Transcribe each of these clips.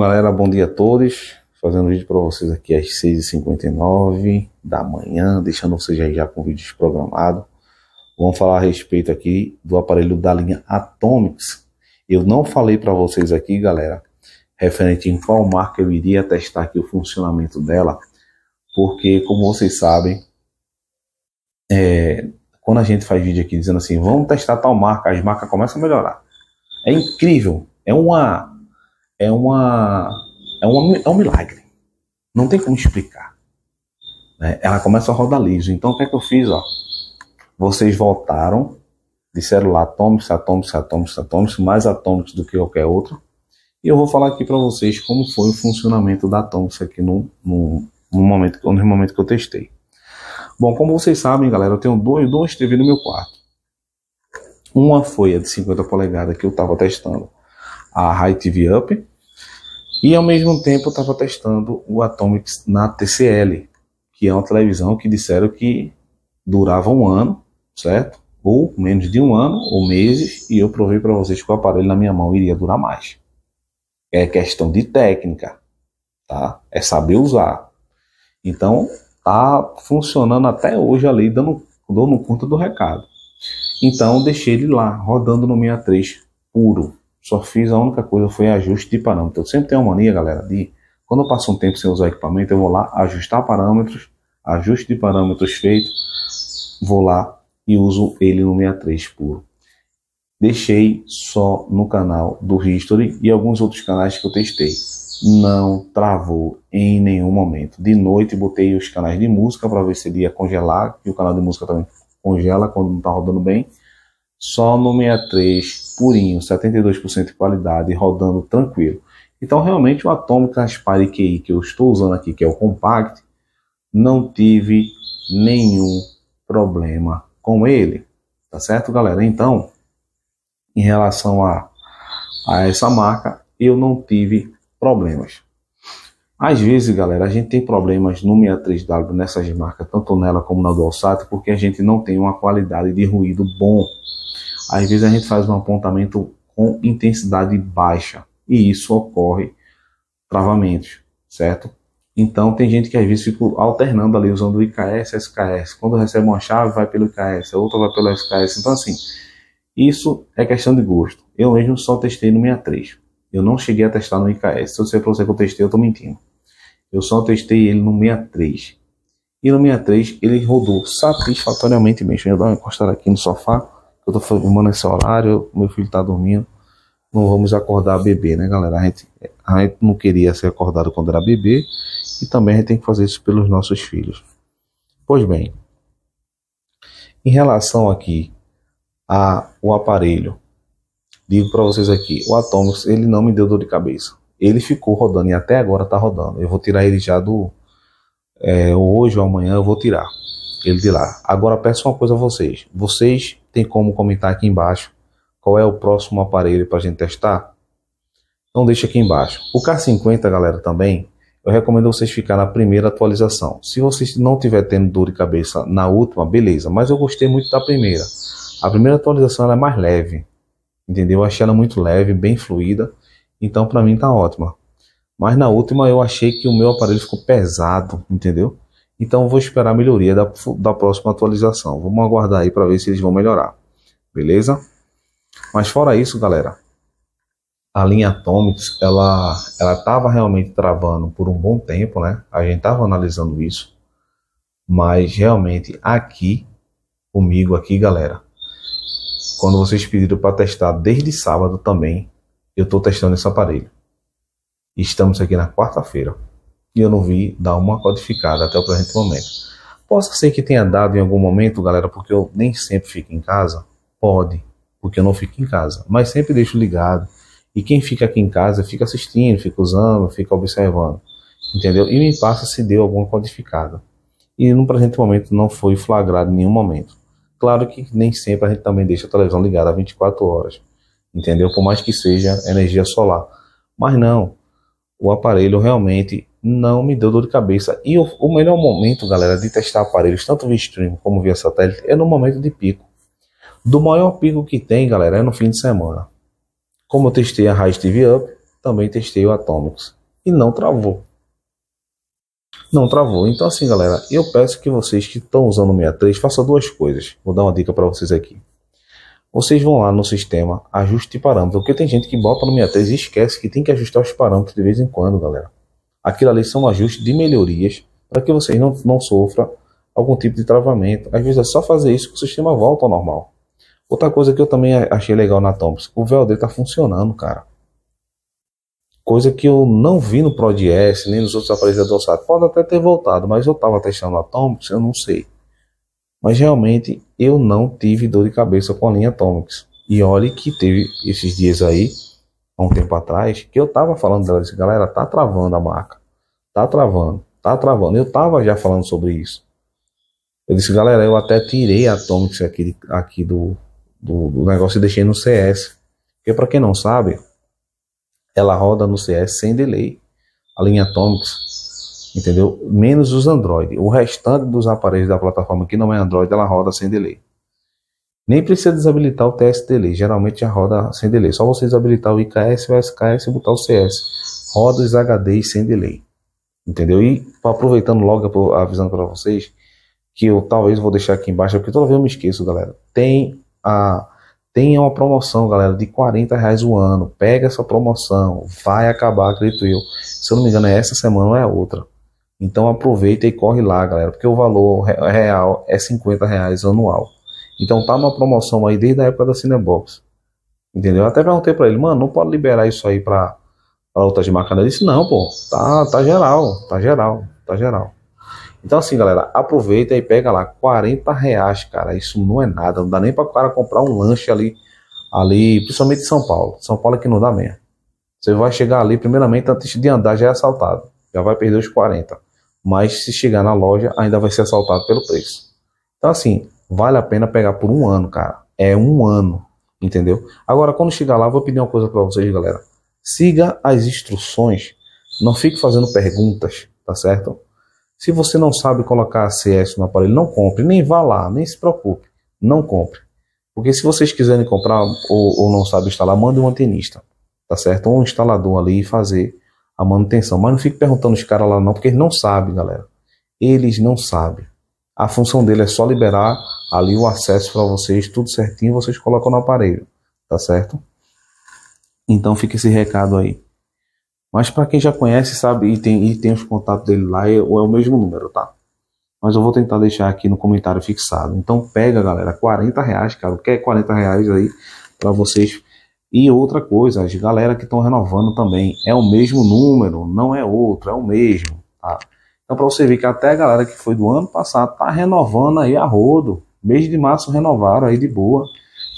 galera, bom dia a todos. Fazendo vídeo para vocês aqui às 6h59 da manhã, deixando vocês já, já com o vídeo programado. Vamos falar a respeito aqui do aparelho da linha Atomics. Eu não falei para vocês aqui, galera, referente em qual marca eu iria testar aqui o funcionamento dela, porque, como vocês sabem, é, quando a gente faz vídeo aqui dizendo assim, vamos testar tal marca, as marcas começam a melhorar. É incrível, é uma é uma é, uma, é um milagre. Não tem como explicar. Né? Ela começa a rodar liso. Então o que é que eu fiz? Ó? Vocês voltaram, disseram lá atômicos, atômicos, atômicos, atômicos, mais atômicos do que qualquer outro. E eu vou falar aqui para vocês como foi o funcionamento da Atomics aqui no, no, no, momento, no momento que eu testei. Bom, como vocês sabem, galera, eu tenho dois, dois TV no meu quarto. Uma foi a de 50 polegadas que eu estava testando, a High TV Up, e ao mesmo tempo eu estava testando o Atomics na TCL, que é uma televisão que disseram que durava um ano, certo? Ou menos de um ano, ou meses, e eu provei para vocês que o aparelho na minha mão iria durar mais. É questão de técnica, tá? É saber usar. Então, tá funcionando até hoje a lei, dando, dando conta do recado. Então, deixei ele lá, rodando no 63 puro, só fiz a única coisa foi ajuste de parâmetro. Eu sempre tenho uma mania, galera, de quando eu passo um tempo sem usar o equipamento, eu vou lá ajustar parâmetros, ajuste de parâmetros feito, vou lá e uso ele no 63 puro. Deixei só no canal do History e alguns outros canais que eu testei. Não travou em nenhum momento. De noite botei os canais de música para ver se ele ia congelar, que o canal de música também congela quando não está rodando bem só no 63, purinho, 72% de qualidade, rodando tranquilo. Então, realmente, o Atomic Aspire QI que eu estou usando aqui, que é o Compact, não tive nenhum problema com ele. Tá certo, galera? Então, em relação a, a essa marca, eu não tive problemas. Às vezes, galera, a gente tem problemas no 63W nessas marcas, tanto nela como na DualSat, porque a gente não tem uma qualidade de ruído bom às vezes a gente faz um apontamento com intensidade baixa e isso ocorre travamentos, certo? Então tem gente que às vezes fica alternando ali usando o IKS, SKS. Quando recebe uma chave vai pelo IKS, a outra vai pelo SKS. Então assim, isso é questão de gosto. Eu mesmo só testei no 63. Eu não cheguei a testar no IKS. Se eu disser para você que eu testei, eu estou mentindo. Eu só testei ele no 63. E no 63 ele rodou satisfatoriamente mesmo. Eu vou encostar aqui no sofá eu tô fumando esse horário, meu filho tá dormindo. Não vamos acordar bebê, né, galera? A gente, a gente não queria ser acordado quando era bebê. E também a gente tem que fazer isso pelos nossos filhos. Pois bem, em relação aqui ao aparelho, digo para vocês aqui, o Atomos ele não me deu dor de cabeça. Ele ficou rodando e até agora tá rodando. Eu vou tirar ele já do é, hoje ou amanhã eu vou tirar ele de lá. Agora peço uma coisa a vocês, vocês tem como comentar aqui embaixo qual é o próximo aparelho para a gente testar? Então deixa aqui embaixo. O K50, galera, também, eu recomendo vocês ficar na primeira atualização. Se vocês não tiver tendo dor de cabeça na última, beleza, mas eu gostei muito da primeira. A primeira atualização ela é mais leve, entendeu? Eu achei ela muito leve, bem fluida, então para mim tá ótima. Mas na última eu achei que o meu aparelho ficou pesado, entendeu? Então vou esperar a melhoria da, da próxima atualização. Vamos aguardar aí para ver se eles vão melhorar. Beleza? Mas fora isso, galera, a linha Atomics, ela ela estava realmente travando por um bom tempo, né? A gente estava analisando isso. Mas realmente aqui comigo aqui, galera, quando vocês pediram para testar desde sábado também, eu estou testando esse aparelho. Estamos aqui na quarta-feira e eu não vi dar uma codificada até o presente momento. Posso ser que tenha dado em algum momento, galera, porque eu nem sempre fico em casa? Pode, porque eu não fico em casa, mas sempre deixo ligado. E quem fica aqui em casa fica assistindo, fica usando, fica observando, entendeu? E me passa se deu alguma codificada. E no presente momento não foi flagrado em nenhum momento. Claro que nem sempre a gente também deixa a televisão ligada 24 horas, entendeu? Por mais que seja energia solar. Mas não, o aparelho realmente não me deu dor de cabeça. E o, o melhor momento, galera, de testar aparelhos, tanto via stream como via satélite, é no momento de pico. Do maior pico que tem, galera, é no fim de semana. Como eu testei a Raiz TV Up, também testei o Atomics. E não travou. Não travou. Então assim, galera, eu peço que vocês que estão usando o 63, façam duas coisas. Vou dar uma dica para vocês aqui. Vocês vão lá no sistema, ajuste parâmetros. Porque tem gente que bota no 63 e esquece que tem que ajustar os parâmetros de vez em quando, galera. Aquilo ali são ajustes de melhorias para que vocês não, não sofram algum tipo de travamento. Às vezes é só fazer isso que o sistema volta ao normal. Outra coisa que eu também achei legal na Thompson, o VLD está funcionando, cara. Coisa que eu não vi no ProDS, nem nos outros aparelhos adoçados. Pode até ter voltado, mas eu estava testando a Atomics, eu não sei. Mas realmente eu não tive dor de cabeça com a linha Atomics. E olhe que teve esses dias aí há um tempo atrás, que eu tava falando dela, disse, galera, tá travando a marca. Tá travando, tá travando. Eu tava já falando sobre isso. Eu disse, galera, eu até tirei a Atomics aqui, aqui do, do, do negócio e deixei no CS. Porque para quem não sabe, ela roda no CS sem delay. A linha Atomics, entendeu? Menos os Android. O restante dos aparelhos da plataforma que não é Android, ela roda sem delay. Nem precisa desabilitar o TS Delay, geralmente já roda sem delay. Só você desabilitar o IKS, o SKS e botar o CS. Roda os HDs sem delay. Entendeu? E aproveitando logo, avisando para vocês, que eu talvez vou deixar aqui embaixo, porque toda vez eu me esqueço, galera. Tem a tem uma promoção, galera, de 40 reais o ano. Pega essa promoção, vai acabar, acredito eu. Se eu não me engano, é essa semana ou é outra. Então aproveita e corre lá, galera, porque o valor real é 50 reais anual. Então tá uma promoção aí desde a época da Cinebox. Entendeu? Eu até perguntei para ele, mano, não pode liberar isso aí pra, pra outras marcas. Ele disse, não, pô, tá, tá geral, tá geral, tá geral. Então assim, galera, aproveita e pega lá 40 reais, cara. Isso não é nada, não dá nem para o cara comprar um lanche ali, ali, principalmente em São Paulo. São Paulo é que não dá mesmo. Você vai chegar ali, primeiramente, antes de andar, já é assaltado. Já vai perder os 40. Mas se chegar na loja, ainda vai ser assaltado pelo preço. Então, assim, vale a pena pegar por um ano, cara. É um ano, entendeu? Agora, quando chegar lá, vou pedir uma coisa para vocês, galera. Siga as instruções, não fique fazendo perguntas, tá certo? Se você não sabe colocar CS no aparelho, não compre, nem vá lá, nem se preocupe, não compre. Porque se vocês quiserem comprar ou, ou não sabe instalar, manda um antenista, tá certo? Ou um instalador ali e fazer a manutenção. Mas não fique perguntando os caras lá não, porque eles não sabem, galera. Eles não sabem. A função dele é só liberar ali o acesso para vocês, tudo certinho, vocês colocam no aparelho, tá certo? Então fica esse recado aí. Mas para quem já conhece, sabe, e tem, e tem os contatos dele lá, é, é o mesmo número, tá? Mas eu vou tentar deixar aqui no comentário fixado. Então pega, galera, 40 reais, cara. O que é 40 reais aí para vocês? E outra coisa, as galera que estão renovando também. É o mesmo número, não é outro, é o mesmo, tá? Então para você ver que até a galera que foi do ano passado tá renovando aí a rodo. Mês de março renovaram aí de boa.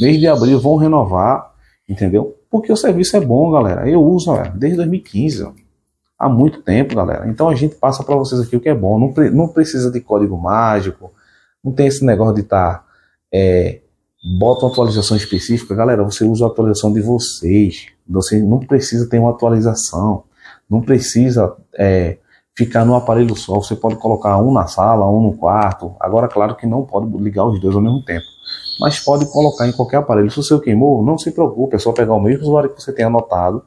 Mês de abril vão renovar, entendeu? Porque o serviço é bom, galera. Eu uso, galera, desde 2015. Ó. Há muito tempo, galera. Então a gente passa para vocês aqui o que é bom. Não, pre não precisa de código mágico. Não tem esse negócio de estar. Tá, é, bota uma atualização específica. Galera, você usa a atualização de vocês. Você não precisa ter uma atualização. Não precisa. É, ficar no aparelho só. Você pode colocar um na sala, um no quarto. Agora, claro que não pode ligar os dois ao mesmo tempo, mas pode colocar em qualquer aparelho. Se o seu queimou, não se preocupe, é só pegar o mesmo usuário que você tem anotado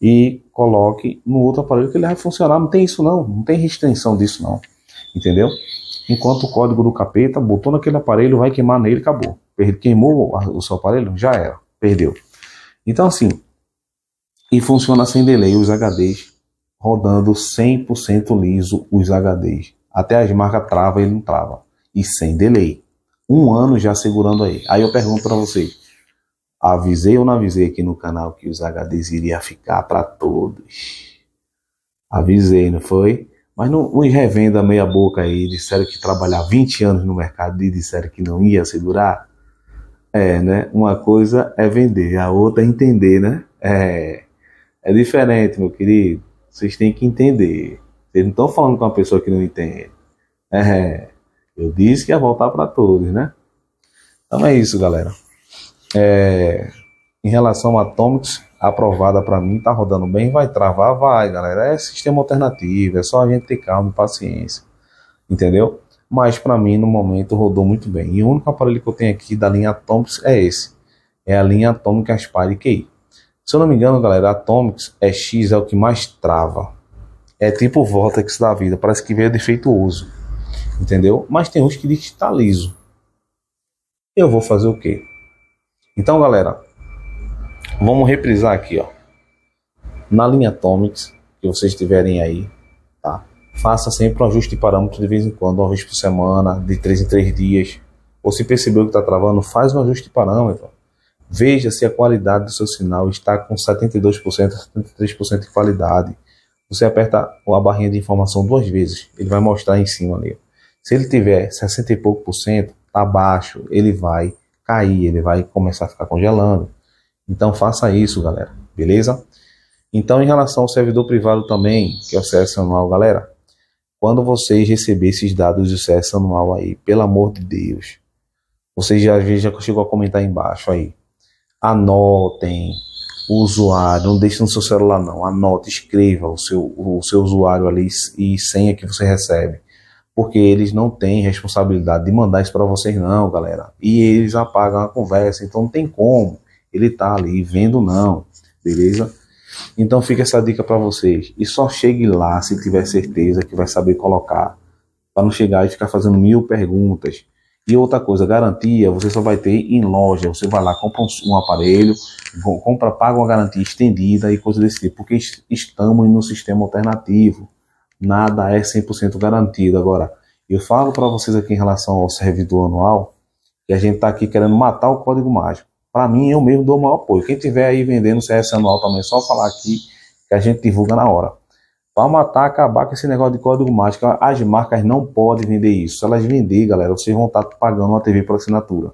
e coloque no outro aparelho que ele vai funcionar. Não tem isso não, não tem restrição disso não, entendeu? Enquanto o código do capeta botou naquele aparelho, vai queimar nele, acabou. Queimou o seu aparelho, já era, perdeu. Então assim, e funciona sem delay os HDs rodando 100% liso os HDs. Até as marcas trava e não trava. E sem delay. Um ano já segurando aí. Aí eu pergunto para vocês. Avisei ou não avisei aqui no canal que os HDs iria ficar para todos? Avisei, não foi? Mas não, uns revenda meia boca aí, disseram que trabalhar 20 anos no mercado e disseram que não ia segurar. É, né? Uma coisa é vender, a outra é entender, né? É, é diferente, meu querido. Vocês têm que entender. Vocês não estão falando com uma pessoa que não entende. É, é. eu disse que ia voltar para todos, né? Então é isso, galera. É, em relação a Atomics, aprovada para mim, tá rodando bem, vai travar, vai, galera. É sistema alternativo, é só a gente ter calma e paciência. Entendeu? Mas para mim, no momento, rodou muito bem. E o único aparelho que eu tenho aqui da linha Atomics é esse. É a linha atomic Aspire ki se eu não me engano, galera, Atomics é X, é o que mais trava. É tipo Vortex da vida, parece que veio defeituoso. Entendeu? Mas tem uns que digitalizam. Tá liso. Eu vou fazer o quê? Então, galera, vamos reprisar aqui, ó. Na linha Atomics, que vocês tiverem aí, tá? Faça sempre um ajuste de parâmetro de vez em quando, uma vez por semana, de três em três dias. Ou se percebeu que tá travando, faz um ajuste de parâmetro Veja se a qualidade do seu sinal está com 72%, 73% de qualidade. Você aperta a barrinha de informação duas vezes, ele vai mostrar em cima ali. Se ele tiver 60 e pouco por cento, tá baixo, ele vai cair, ele vai começar a ficar congelando. Então faça isso, galera, beleza? Então, em relação ao servidor privado também, que é o CS anual, galera, quando vocês receberem esses dados do CS anual aí, pelo amor de Deus, vocês já, já chegou a comentar embaixo aí, anotem o usuário, não deixe no seu celular não, anote, escreva o seu, o seu usuário ali e senha que você recebe, porque eles não têm responsabilidade de mandar isso para vocês não, galera, e eles apagam a conversa, então não tem como, ele tá ali vendo não, beleza? Então fica essa dica para vocês, e só chegue lá se tiver certeza que vai saber colocar, para não chegar e ficar fazendo mil perguntas, e outra coisa, garantia você só vai ter em loja. Você vai lá, compra um, um aparelho, compra, paga uma garantia estendida e coisa desse tipo, porque estamos no sistema alternativo. Nada é 100% garantido. Agora, eu falo para vocês aqui em relação ao servidor anual, que a gente está aqui querendo matar o código mágico. Para mim, eu mesmo dou o maior apoio. Quem tiver aí vendendo CS anual também, é só falar aqui que a gente divulga na hora para matar, acabar com esse negócio de código mágico. As marcas não podem vender isso. Se elas vender, galera, vocês vão estar tá pagando uma TV por assinatura.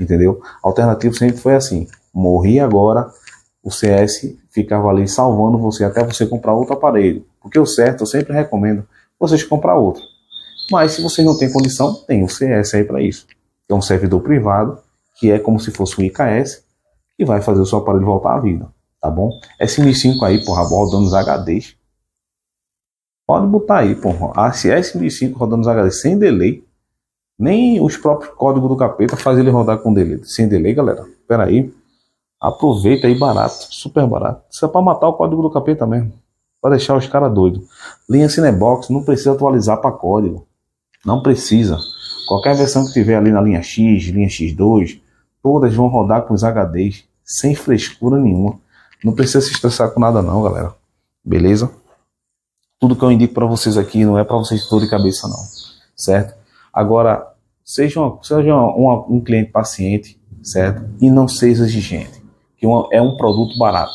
Entendeu? A alternativa sempre foi assim: morri agora, o CS ficava ali salvando você até você comprar outro aparelho. Porque o certo, eu sempre recomendo vocês comprar outro. Mas se vocês não têm condição, tem o CS aí para isso. É um servidor privado, que é como se fosse um IKS, que vai fazer o seu aparelho voltar à vida. Tá bom? sm 5 aí, porra, bordando os HDs Pode botar aí, porra. CS 5 rodando os HD sem delay. Nem os próprios códigos do capeta fazem ele rodar com delay. Sem delay, galera. Pera aí. Aproveita aí barato, super barato. Isso é pra matar o código do capeta mesmo. Pra deixar os caras doidos. Linha Cinebox não precisa atualizar pra código. Não precisa. Qualquer versão que tiver ali na linha X, linha X2, todas vão rodar com os HDs. Sem frescura nenhuma. Não precisa se estressar com nada não, galera. Beleza? Tudo que eu indico para vocês aqui não é para vocês dor de cabeça, não. Certo? Agora, seja, uma, seja uma, um cliente paciente, certo? E não seja exigente. Que uma, é um produto barato,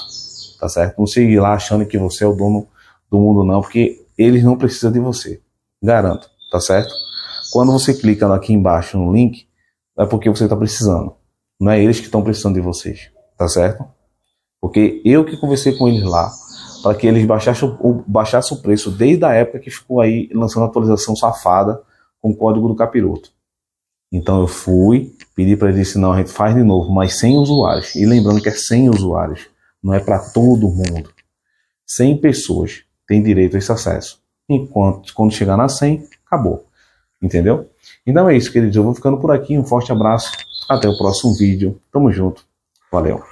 tá certo? Não siga ir lá achando que você é o dono do mundo, não, porque eles não precisam de você. Garanto, tá certo? Quando você clica aqui embaixo no link, é porque você está precisando. Não é eles que estão precisando de vocês, tá certo? Porque eu que conversei com eles lá, para que eles baixassem o, baixassem o preço desde a época que ficou aí lançando atualização safada com o código do capiroto. Então eu fui, pedi para eles, não, a gente faz de novo, mas sem usuários. E lembrando que é sem usuários, não é para todo mundo. 100 pessoas têm direito a esse acesso. Enquanto quando chegar na 100, acabou. Entendeu? Então é isso, queridos. Eu vou ficando por aqui. Um forte abraço. Até o próximo vídeo. Tamo junto. Valeu.